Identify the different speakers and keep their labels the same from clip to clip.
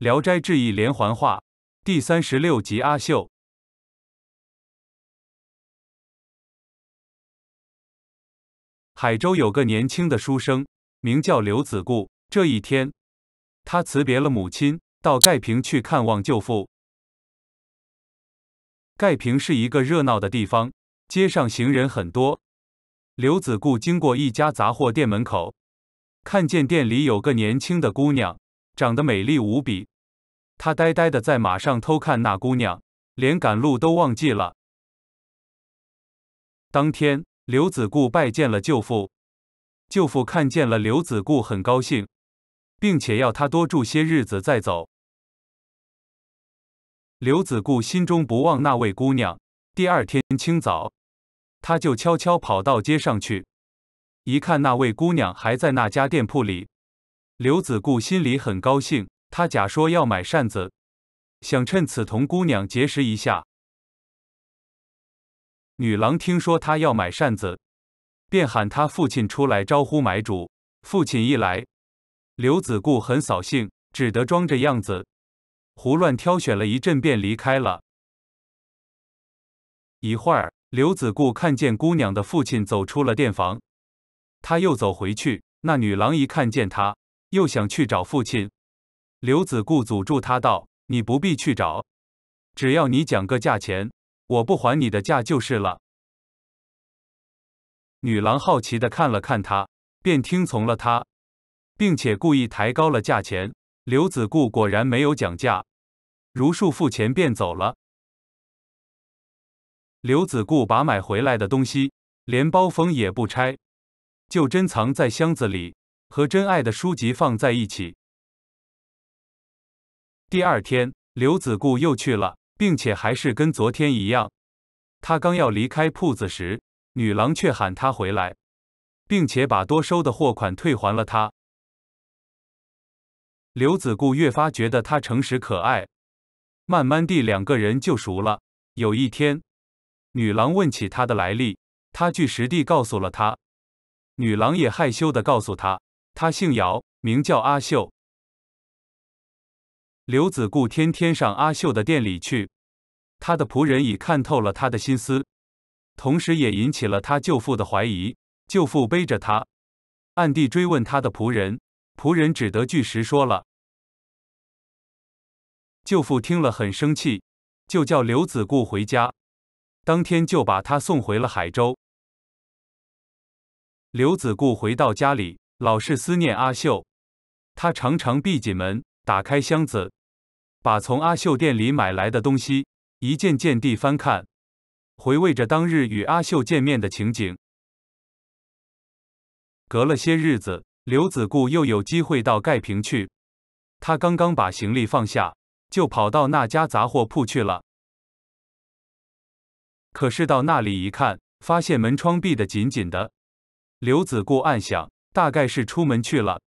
Speaker 1: 《聊斋志异》连环画第三十六集《阿秀》。海州有个年轻的书生，名叫刘子固。这一天，他辞别了母亲，到盖平去看望舅父。盖平是一个热闹的地方，街上行人很多。刘子固经过一家杂货店门口，看见店里有个年轻的姑娘。长得美丽无比，他呆呆的在马上偷看那姑娘，连赶路都忘记了。当天，刘子固拜见了舅父，舅父看见了刘子固，很高兴，并且要他多住些日子再走。刘子固心中不忘那位姑娘，第二天清早，他就悄悄跑到街上去，一看那位姑娘还在那家店铺里。刘子固心里很高兴，他假说要买扇子，想趁此同姑娘结识一下。女郎听说他要买扇子，便喊他父亲出来招呼买主。父亲一来，刘子固很扫兴，只得装着样子，胡乱挑选了一阵，便离开了。一会儿，刘子固看见姑娘的父亲走出了店房，他又走回去，那女郎一看见他。又想去找父亲，刘子固阻住他道：“你不必去找，只要你讲个价钱，我不还你的价就是了。”女郎好奇地看了看他，便听从了他，并且故意抬高了价钱。刘子固果然没有讲价，如数付钱便走了。刘子固把买回来的东西连包封也不拆，就珍藏在箱子里。和真爱的书籍放在一起。第二天，刘子固又去了，并且还是跟昨天一样。他刚要离开铺子时，女郎却喊他回来，并且把多收的货款退还了他。刘子固越发觉得她诚实可爱，慢慢地两个人就熟了。有一天，女郎问起他的来历，他据实地告诉了他。女郎也害羞地告诉他。他姓姚，名叫阿秀。刘子固天天上阿秀的店里去，他的仆人已看透了他的心思，同时也引起了他舅父的怀疑。舅父背着他，暗地追问他的仆人，仆人只得据实说了。舅父听了很生气，就叫刘子固回家，当天就把他送回了海州。刘子固回到家里。老是思念阿秀，他常常闭紧门，打开箱子，把从阿秀店里买来的东西一件件地翻看，回味着当日与阿秀见面的情景。隔了些日子，刘子固又有机会到盖平去，他刚刚把行李放下，就跑到那家杂货铺去了。可是到那里一看，发现门窗闭得紧紧的，刘子固暗想。大概是出门去了，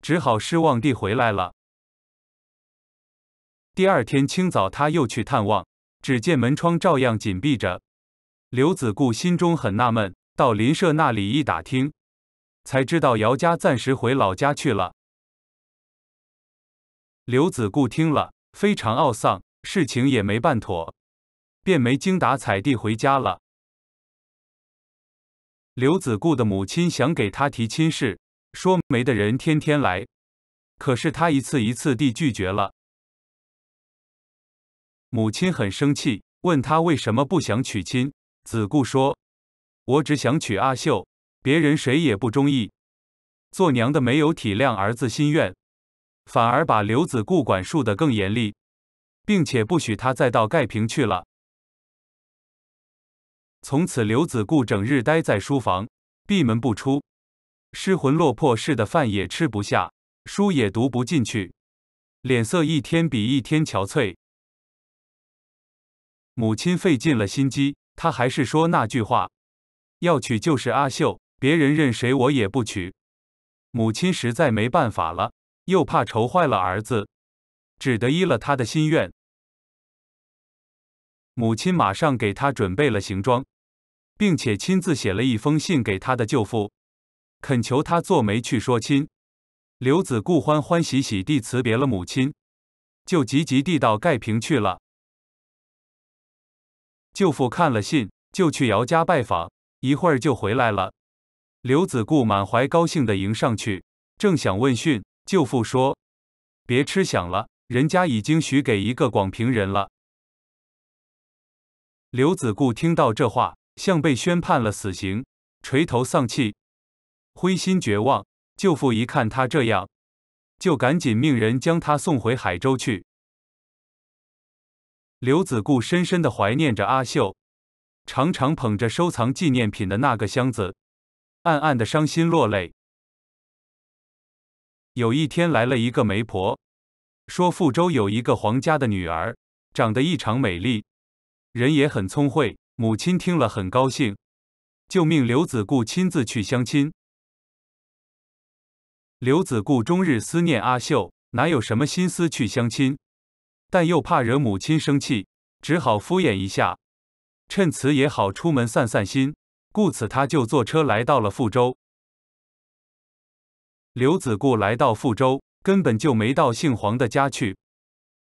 Speaker 1: 只好失望地回来了。第二天清早，他又去探望，只见门窗照样紧闭着。刘子固心中很纳闷，到邻舍那里一打听，才知道姚家暂时回老家去了。刘子固听了，非常懊丧，事情也没办妥，便没精打采地回家了。刘子固的母亲想给他提亲事，说媒的人天天来，可是他一次一次地拒绝了。母亲很生气，问他为什么不想娶亲。子固说：“我只想娶阿秀，别人谁也不中意。”做娘的没有体谅儿子心愿，反而把刘子固管束得更严厉，并且不许他再到盖平去了。从此，刘子固整日待在书房，闭门不出，失魂落魄似的，饭也吃不下，书也读不进去，脸色一天比一天憔悴。母亲费尽了心机，她还是说那句话：“要娶就是阿秀，别人认谁我也不娶。”母亲实在没办法了，又怕愁坏了儿子，只得依了他的心愿。母亲马上给他准备了行装，并且亲自写了一封信给他的舅父，恳求他做媒去说亲。刘子固欢欢喜喜地辞别了母亲，就急急地到盖平去了。舅父看了信，就去姚家拜访，一会儿就回来了。刘子固满怀高兴地迎上去，正想问讯，舅父说：“别吃想了，人家已经许给一个广平人了。”刘子固听到这话，像被宣判了死刑，垂头丧气，灰心绝望。舅父一看他这样，就赶紧命人将他送回海州去。刘子固深深地怀念着阿秀，常常捧着收藏纪念品的那个箱子，暗暗地伤心落泪。有一天来了一个媒婆，说富州有一个黄家的女儿，长得异常美丽。人也很聪慧，母亲听了很高兴，就命刘子固亲自去相亲。刘子固终日思念阿秀，哪有什么心思去相亲？但又怕惹母亲生气，只好敷衍一下。趁此也好出门散散心，故此他就坐车来到了福州。刘子固来到福州，根本就没到姓黄的家去，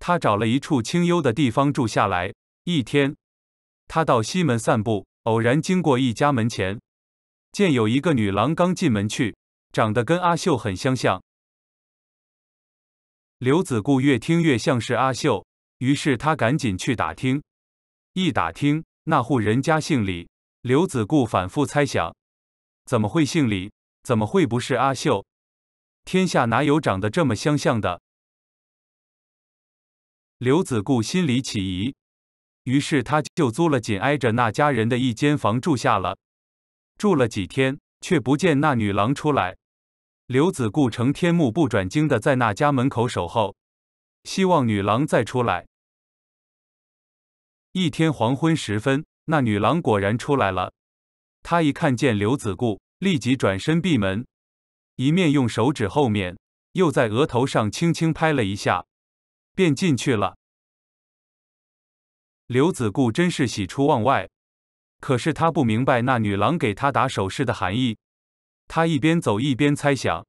Speaker 1: 他找了一处清幽的地方住下来。一天，他到西门散步，偶然经过一家门前，见有一个女郎刚进门去，长得跟阿秀很相像。刘子固越听越像是阿秀，于是他赶紧去打听。一打听，那户人家姓李。刘子固反复猜想：怎么会姓李？怎么会不是阿秀？天下哪有长得这么相像的？刘子固心里起疑。于是他就租了紧挨着那家人的一间房住下了，住了几天，却不见那女郎出来。刘子固成天目不转睛的在那家门口守候，希望女郎再出来。一天黄昏时分，那女郎果然出来了。她一看见刘子固，立即转身闭门，一面用手指后面，又在额头上轻轻拍了一下，便进去了。刘子固真是喜出望外，可是他不明白那女郎给他打手势的含义。他一边走一边猜想，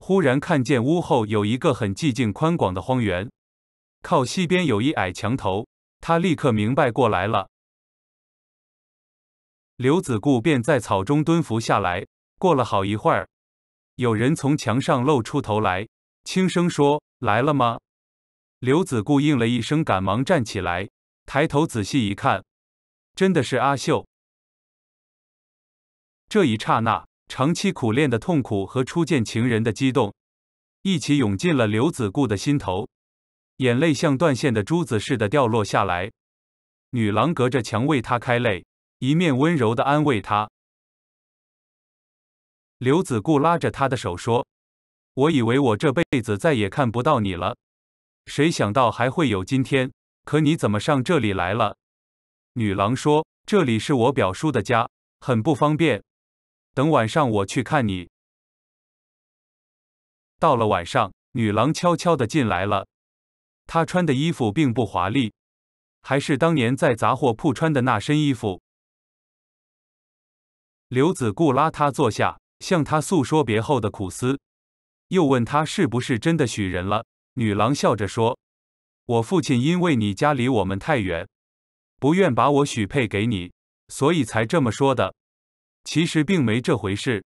Speaker 1: 忽然看见屋后有一个很寂静、宽广的荒原，靠西边有一矮墙头。他立刻明白过来了。刘子固便在草中蹲伏下来。过了好一会儿，有人从墙上露出头来，轻声说：“来了吗？”刘子固应了一声，赶忙站起来。抬头仔细一看，真的是阿秀。这一刹那，长期苦练的痛苦和初见情人的激动，一起涌进了刘子固的心头，眼泪像断线的珠子似的掉落下来。女郎隔着墙为他开泪，一面温柔的安慰他。刘子固拉着她的手说：“我以为我这辈子再也看不到你了，谁想到还会有今天。”可你怎么上这里来了？女郎说：“这里是我表叔的家，很不方便。等晚上我去看你。”到了晚上，女郎悄悄地进来了。她穿的衣服并不华丽，还是当年在杂货铺穿的那身衣服。刘子固拉她坐下，向她诉说别后的苦思，又问她是不是真的许人了。女郎笑着说。我父亲因为你家离我们太远，不愿把我许配给你，所以才这么说的。其实并没这回事。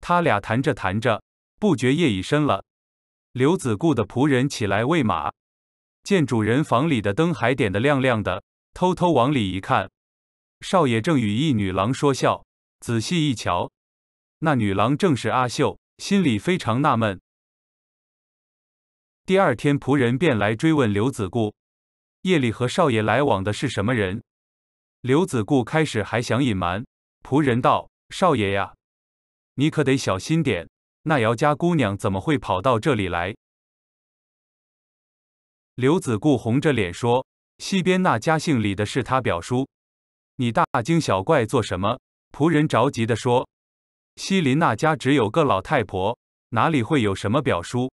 Speaker 1: 他俩谈着谈着，不觉夜已深了。刘子固的仆人起来喂马，见主人房里的灯还点得亮亮的，偷偷往里一看，少爷正与一女郎说笑。仔细一瞧，那女郎正是阿秀，心里非常纳闷。第二天，仆人便来追问刘子固，夜里和少爷来往的是什么人？刘子固开始还想隐瞒，仆人道：“少爷呀，你可得小心点。那姚家姑娘怎么会跑到这里来？”刘子固红着脸说：“西边那家姓李的是他表叔，你大惊小怪做什么？”仆人着急的说：“西林那家只有个老太婆，哪里会有什么表叔？”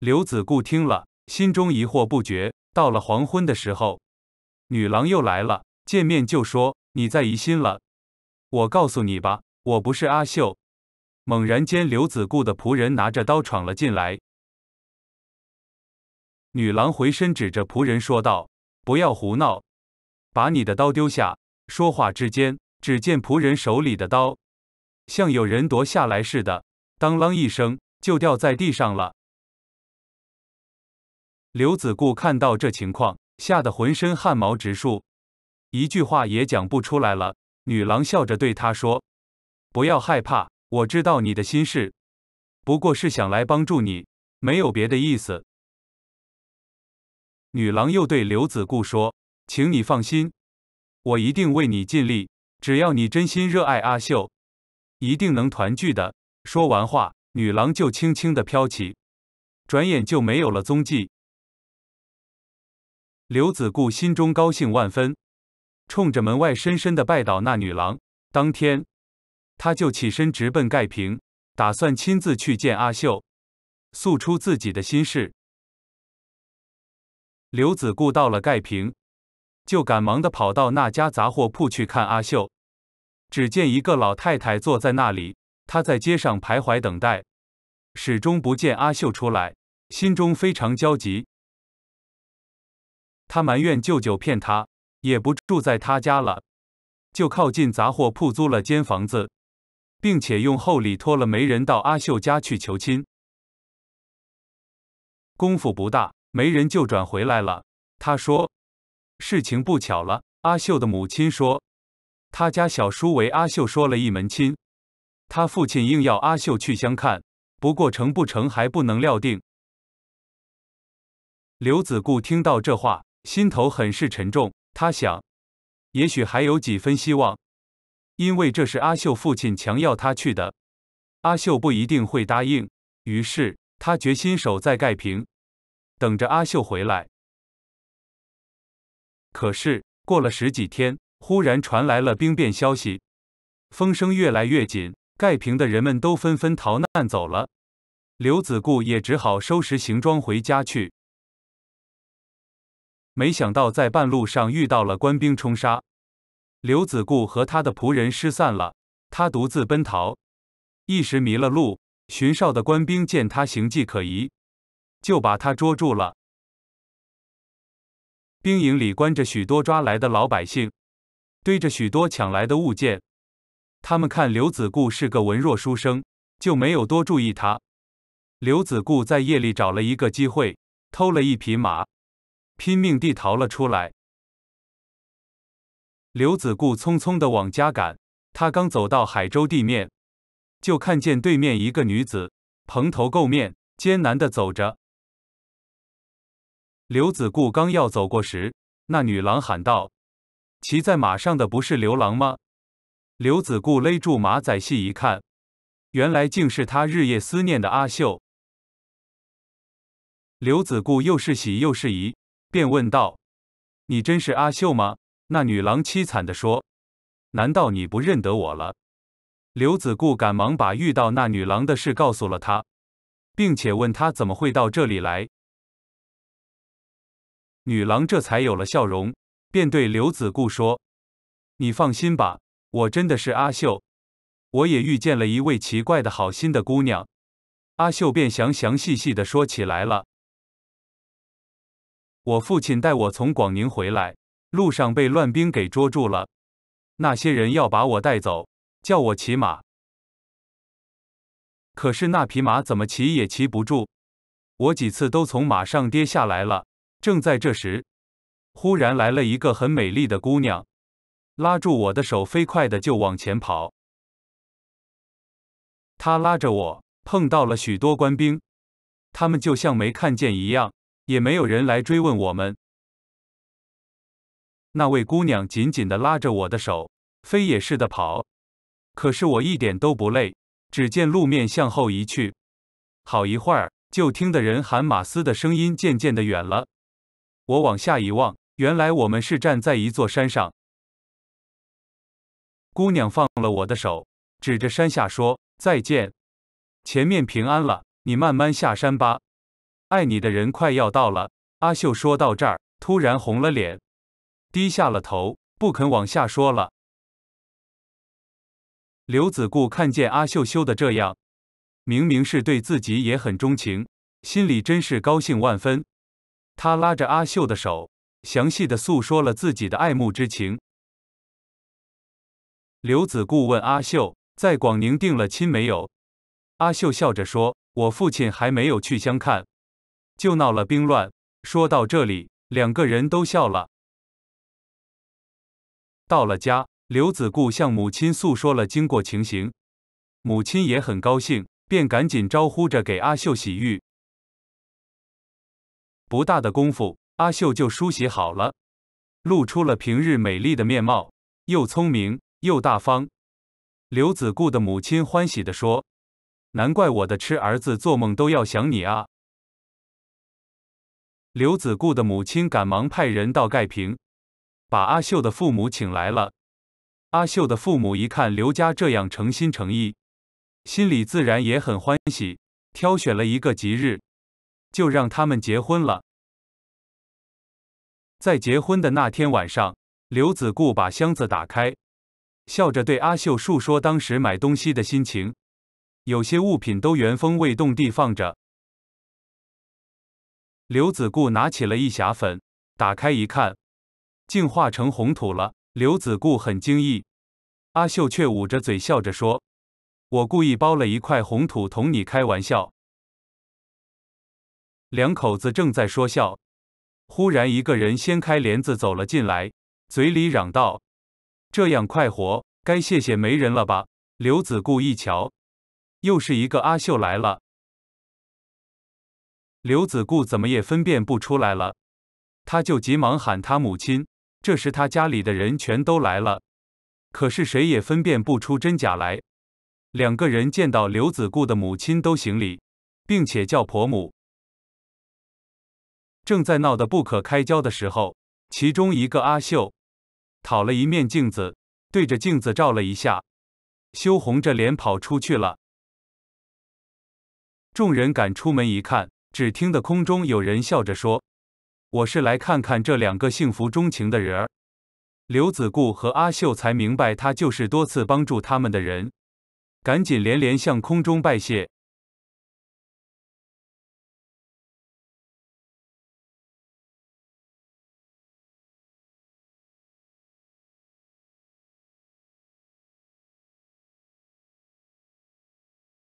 Speaker 1: 刘子固听了，心中疑惑不绝。到了黄昏的时候，女郎又来了，见面就说：“你在疑心了，我告诉你吧，我不是阿秀。”猛然间，刘子固的仆人拿着刀闯了进来。女郎回身指着仆人说道：“不要胡闹，把你的刀丢下！”说话之间，只见仆人手里的刀像有人夺下来似的，当啷一声就掉在地上了。刘子固看到这情况，吓得浑身汗毛直竖，一句话也讲不出来了。女郎笑着对他说：“不要害怕，我知道你的心事，不过是想来帮助你，没有别的意思。”女郎又对刘子固说：“请你放心，我一定为你尽力，只要你真心热爱阿秀，一定能团聚的。”说完话，女郎就轻轻地飘起，转眼就没有了踪迹。刘子固心中高兴万分，冲着门外深深的拜倒。那女郎当天，他就起身直奔盖平，打算亲自去见阿秀，诉出自己的心事。刘子固到了盖平，就赶忙的跑到那家杂货铺去看阿秀。只见一个老太太坐在那里，她在街上徘徊等待，始终不见阿秀出来，心中非常焦急。他埋怨舅舅骗他，也不住在他家了，就靠近杂货铺租了间房子，并且用厚礼托了媒人到阿秀家去求亲。功夫不大，媒人就转回来了。他说：“事情不巧了。”阿秀的母亲说：“他家小叔为阿秀说了一门亲，他父亲硬要阿秀去相看，不过成不成还不能料定。”刘子固听到这话。心头很是沉重，他想，也许还有几分希望，因为这是阿秀父亲强要他去的，阿秀不一定会答应。于是他决心守在盖平，等着阿秀回来。可是过了十几天，忽然传来了兵变消息，风声越来越紧，盖平的人们都纷纷逃难走了，刘子固也只好收拾行装回家去。没想到在半路上遇到了官兵冲杀，刘子固和他的仆人失散了，他独自奔逃，一时迷了路。巡哨的官兵见他行迹可疑，就把他捉住了。兵营里关着许多抓来的老百姓，堆着许多抢来的物件。他们看刘子固是个文弱书生，就没有多注意他。刘子固在夜里找了一个机会，偷了一匹马。拼命地逃了出来。刘子固匆匆地往家赶，他刚走到海州地面，就看见对面一个女子蓬头垢面，艰难地走着。刘子固刚要走过时，那女郎喊道：“骑在马上的不是刘郎吗？”刘子固勒住马仔，细一看，原来竟是他日夜思念的阿秀。刘子固又是喜又是疑。便问道：“你真是阿秀吗？”那女郎凄惨的说：“难道你不认得我了？”刘子固赶忙把遇到那女郎的事告诉了她，并且问她怎么会到这里来。女郎这才有了笑容，便对刘子固说：“你放心吧，我真的是阿秀。我也遇见了一位奇怪的好心的姑娘。”阿秀便详详细细的说起来了。我父亲带我从广宁回来，路上被乱兵给捉住了。那些人要把我带走，叫我骑马。可是那匹马怎么骑也骑不住，我几次都从马上跌下来了。正在这时，忽然来了一个很美丽的姑娘，拉住我的手，飞快的就往前跑。她拉着我，碰到了许多官兵，他们就像没看见一样。也没有人来追问我们。那位姑娘紧紧地拉着我的手，飞也似的跑。可是我一点都不累。只见路面向后移去，好一会儿，就听得人喊马嘶的声音渐渐的远了。我往下一望，原来我们是站在一座山上。姑娘放了我的手，指着山下说：“再见，前面平安了，你慢慢下山吧。”爱你的人快要到了，阿秀说到这儿，突然红了脸，低下了头，不肯往下说了。刘子固看见阿秀羞得这样，明明是对自己也很钟情，心里真是高兴万分。他拉着阿秀的手，详细的诉说了自己的爱慕之情。刘子固问阿秀，在广宁定了亲没有？阿秀笑着说：“我父亲还没有去相看。”就闹了兵乱。说到这里，两个人都笑了。到了家，刘子固向母亲诉说了经过情形，母亲也很高兴，便赶紧招呼着给阿秀洗浴。不大的功夫，阿秀就梳洗好了，露出了平日美丽的面貌，又聪明又大方。刘子固的母亲欢喜地说：“难怪我的痴儿子做梦都要想你啊！”刘子固的母亲赶忙派人到盖平，把阿秀的父母请来了。阿秀的父母一看刘家这样诚心诚意，心里自然也很欢喜，挑选了一个吉日，就让他们结婚了。在结婚的那天晚上，刘子固把箱子打开，笑着对阿秀述说当时买东西的心情，有些物品都原封未动地放着。刘子固拿起了一匣粉，打开一看，竟化成红土了。刘子固很惊异，阿秀却捂着嘴笑着说：“我故意包了一块红土同你开玩笑。”两口子正在说笑，忽然一个人掀开帘子走了进来，嘴里嚷道：“这样快活，该谢谢媒人了吧？”刘子固一瞧，又是一个阿秀来了。刘子固怎么也分辨不出来了，他就急忙喊他母亲。这时，他家里的人全都来了，可是谁也分辨不出真假来。两个人见到刘子固的母亲都行礼，并且叫婆母。正在闹得不可开交的时候，其中一个阿秀讨了一面镜子，对着镜子照了一下，羞红着脸跑出去了。众人赶出门一看。只听得空中有人笑着说：“我是来看看这两个幸福钟情的人儿。”刘子固和阿秀才明白他就是多次帮助他们的人，赶紧连连向空中拜谢。